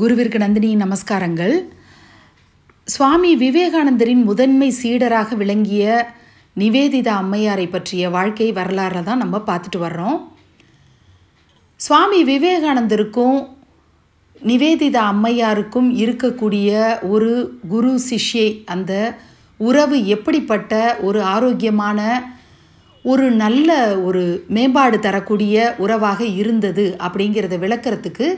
குருவிற்கு நந்தினி நமஸ்காரங்கள் சுவாமி விவேகானந்தரின் முதன்மை சீடராக விளங்கிய நிவேதிதா அம்மையாரை பற்றிய வாழ்க்கை வரலாறு தான் நம்ம பார்த்துட்டு வர்றோம் சுவாமி விவேகானந்தருக்கும் நிவேதிதா அம்மையாருக்கும் இருக்கக்கூடிய ஒரு குரு சிஷ்யை அந்த உறவு எப்படிப்பட்ட ஒரு ஆரோக்கியமான ஒரு நல்ல ஒரு மேம்பாடு தரக்கூடிய உறவாக இருந்தது அப்படிங்கிறத விளக்கிறதுக்கு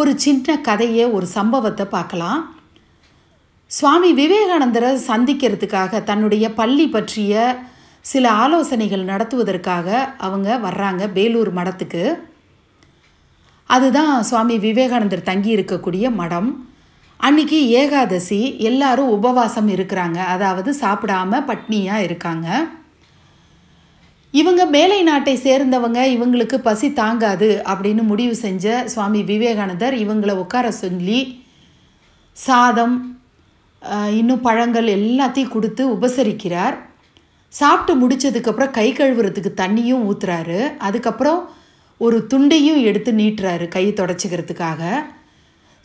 ஒரு சின்ன கதையை ஒரு சம்பவத்தை பார்க்கலாம் சுவாமி விவேகானந்தரை சந்திக்கிறதுக்காக தன்னுடைய பள்ளி பற்றிய சில ஆலோசனைகள் நடத்துவதற்காக அவங்க வர்றாங்க வேலூர் மடத்துக்கு அதுதான் சுவாமி விவேகானந்தர் தங்கி இருக்கக்கூடிய மடம் அன்னைக்கு ஏகாதசி எல்லாரும் உபவாசம் இருக்கிறாங்க அதாவது சாப்பிடாம பட்னியாக இருக்காங்க இவங்க மேலை நாட்டை சேர்ந்தவங்க இவங்களுக்கு பசி தாங்காது அப்படின்னு முடிவு செஞ்ச சுவாமி விவேகானந்தர் இவங்களை உட்கார சொல்லி சாதம் இன்னும் பழங்கள் எல்லாத்தையும் கொடுத்து உபசரிக்கிறார் சாப்பிட்டு முடித்ததுக்கப்புறம் கை கழுவுறதுக்கு தண்ணியும் ஊற்றுறாரு அதுக்கப்புறம் ஒரு துண்டையும் எடுத்து நீட்டுறாரு கை தொடச்சிக்கிறதுக்காக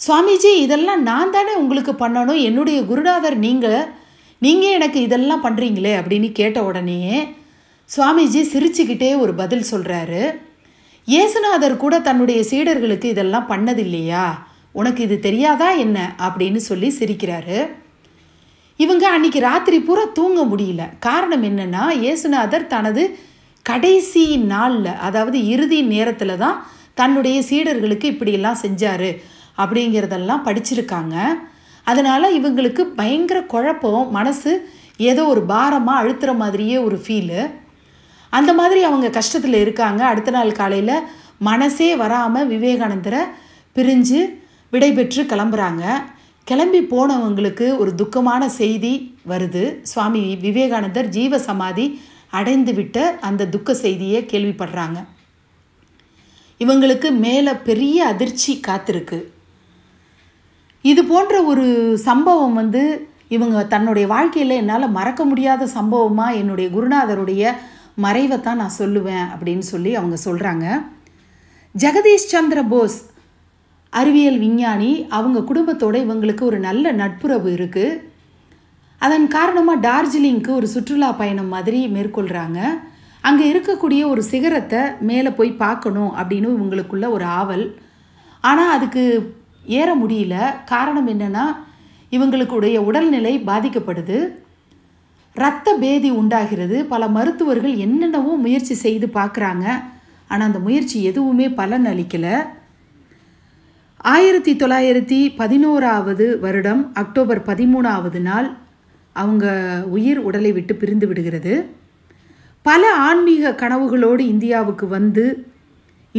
சுவாமிஜி இதெல்லாம் நான் தானே உங்களுக்கு பண்ணணும் என்னுடைய குருநாதர் நீங்கள் நீங்கள் எனக்கு இதெல்லாம் பண்ணுறீங்களே அப்படின்னு கேட்ட உடனேயே சுவாமிஜி சிரிச்சுக்கிட்டே ஒரு பதில் சொல்கிறாரு இயேசுநாதர் கூட தன்னுடைய சீடர்களுக்கு இதெல்லாம் பண்ணதில்லையா உனக்கு இது தெரியாதா என்ன அப்படின்னு சொல்லி சிரிக்கிறாரு இவங்க அன்னைக்கு ராத்திரி பூரா தூங்க முடியல காரணம் என்னென்னா இயேசுநாதர் தனது கடைசி நாளில் அதாவது இறுதி நேரத்தில் தான் தன்னுடைய சீடர்களுக்கு இப்படியெல்லாம் செஞ்சார் அப்படிங்கிறதெல்லாம் படிச்சிருக்காங்க அதனால் இவங்களுக்கு பயங்கர குழப்பம் மனசு ஏதோ ஒரு பாரமாக அழுத்துகிற மாதிரியே ஒரு ஃபீலு அந்த மாதிரி அவங்க கஷ்டத்தில் இருக்காங்க அடுத்த நாள் காலையில் மனசே வராமல் விவேகானந்தரை பிரிஞ்சு விடைபெற்று கிளம்புறாங்க கிளம்பி போனவங்களுக்கு ஒரு துக்கமான செய்தி வருது சுவாமி விவேகானந்தர் ஜீவ சமாதி அடைந்து விட்ட அந்த துக்க செய்தியை கேள்விப்படுறாங்க இவங்களுக்கு மேலே பெரிய அதிர்ச்சி காத்திருக்கு இது போன்ற ஒரு சம்பவம் வந்து இவங்க தன்னுடைய வாழ்க்கையில் என்னால் மறக்க முடியாத சம்பவமாக என்னுடைய குருநாதருடைய மறைவை தான் நான் சொல்லுவேன் அப்படின்னு சொல்லி அவங்க சொல்கிறாங்க ஜெகதீஷ் சந்திர போஸ் அறிவியல் விஞ்ஞானி அவங்க குடும்பத்தோடு இவங்களுக்கு ஒரு நல்ல நட்புறவு இருக்குது அதன் காரணமாக டார்ஜிலிங்க்கு ஒரு சுற்றுலா பயணம் மாதிரி மேற்கொள்கிறாங்க அங்கே இருக்கக்கூடிய ஒரு சிகரத்தை மேலே போய் பார்க்கணும் அப்படின்னு இவங்களுக்குள்ள ஒரு ஆவல் ஆனால் அதுக்கு ஏற முடியல காரணம் என்னென்னா இவங்களுக்குடைய உடல்நிலை பாதிக்கப்படுது ரத்த பேதி உண்டாகிறது பல மருத்துவர்கள் என்னென்னவோ முயற்சி செய்து பார்க்குறாங்க ஆனால் அந்த முயற்சி எதுவுமே பலன் அளிக்கலை ஆயிரத்தி தொள்ளாயிரத்தி பதினோராவது வருடம் அக்டோபர் பதிமூணாவது நாள் அவங்க உயிர் உடலை விட்டு பிரிந்து விடுகிறது பல ஆன்மீக கனவுகளோடு இந்தியாவுக்கு வந்து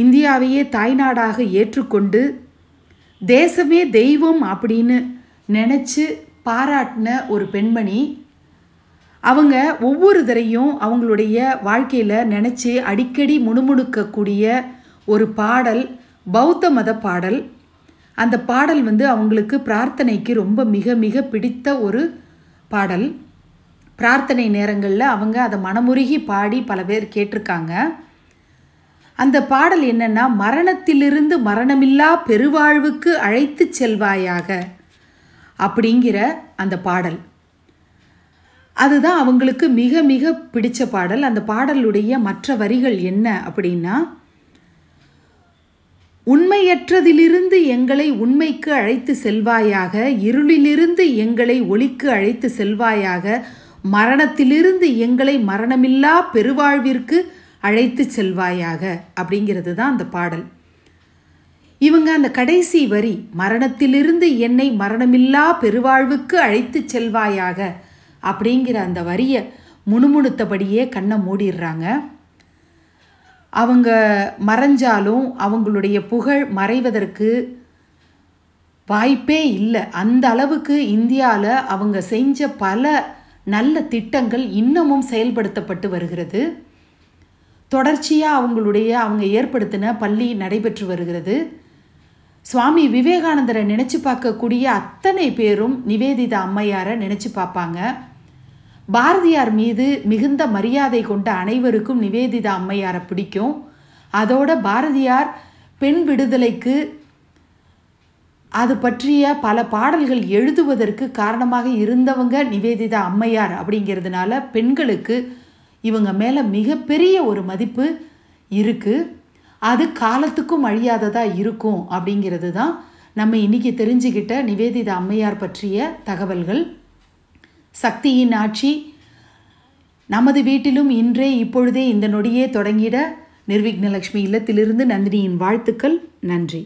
இந்தியாவையே தாய்நாடாக ஏற்றுக்கொண்டு தேசமே தெய்வம் அப்படின்னு நினச்சி பாராட்டின ஒரு பெண்மணி அவங்க ஒவ்வொரு தரையும் அவங்களுடைய வாழ்க்கையில் நினச்சி அடிக்கடி முணுமுணுக்கக்கூடிய ஒரு பாடல் பௌத்த மத பாடல் அந்த பாடல் வந்து அவங்களுக்கு பிரார்த்தனைக்கு ரொம்ப மிக மிக பிடித்த ஒரு பாடல் பிரார்த்தனை நேரங்களில் அவங்க அதை மனமுருகி பாடி பல பேர் கேட்டிருக்காங்க அந்த பாடல் என்னென்னா மரணத்திலிருந்து மரணமில்லா பெருவாழ்வுக்கு அழைத்து செல்வாயாக அப்படிங்கிற அந்த பாடல் அதுதான் அவங்களுக்கு மிக மிக பிடித்த பாடல் அந்த பாடலுடைய மற்ற வரிகள் என்ன அப்படின்னா உண்மையற்றதிலிருந்து எங்களை உண்மைக்கு அழைத்து செல்வாயாக இருளிலிருந்து எங்களை ஒளிக்கு அழைத்து செல்வாயாக மரணத்திலிருந்து எங்களை மரணமில்லா பெருவாழ்விற்கு அழைத்து செல்வாயாக அப்படிங்கிறது தான் அந்த பாடல் இவங்க அந்த கடைசி வரி மரணத்திலிருந்து என்னை மரணமில்லா பெருவாழ்வுக்கு அழைத்து செல்வாயாக அப்படிங்கிற அந்த வரியை முணுமுணுத்தபடியே கண்ணை மூடிடுறாங்க அவங்க மறைஞ்சாலும் அவங்களுடைய புகழ் மறைவதற்கு வாய்ப்பே இல்லை அந்த அளவுக்கு இந்தியாவில் அவங்க செஞ்ச பல நல்ல திட்டங்கள் இன்னமும் செயல்படுத்தப்பட்டு வருகிறது தொடர்ச்சியாக அவங்களுடைய அவங்க ஏற்படுத்தின பள்ளி நடைபெற்று வருகிறது சுவாமி விவேகானந்தரை நினச்சி பார்க்கக்கூடிய அத்தனை பேரும் நிவேதிதா அம்மையாரை நினச்சி பார்ப்பாங்க பாரதியார் மீது மிகுந்த மரியாதை கொண்ட அனைவருக்கும் நிவேதிதா அம்மையாரை பிடிக்கும் அதோட பாரதியார் பெண் விடுதலைக்கு அது பற்றிய பல பாடல்கள் எழுதுவதற்கு காரணமாக இருந்தவங்க நிவேதிதா அம்மையார் அப்படிங்கிறதுனால பெண்களுக்கு இவங்க மேலே மிகப்பெரிய ஒரு மதிப்பு இருக்குது அது காலத்துக்கும் அழியாததாக இருக்கும் அப்படிங்கிறது தான் நம்ம இன்றைக்கி தெரிஞ்சுக்கிட்ட நிவேதிதா அம்மையார் பற்றிய தகவல்கள் சக்தியின் ஆட்சி நமது வீட்டிலும் இன்றே இப்பொழுதே இந்த நொடியே தொடங்கிட நிர்விக்னலக்ஷ்மி இல்லத்திலிருந்து நந்தினியின் வாழ்த்துக்கள் நன்றி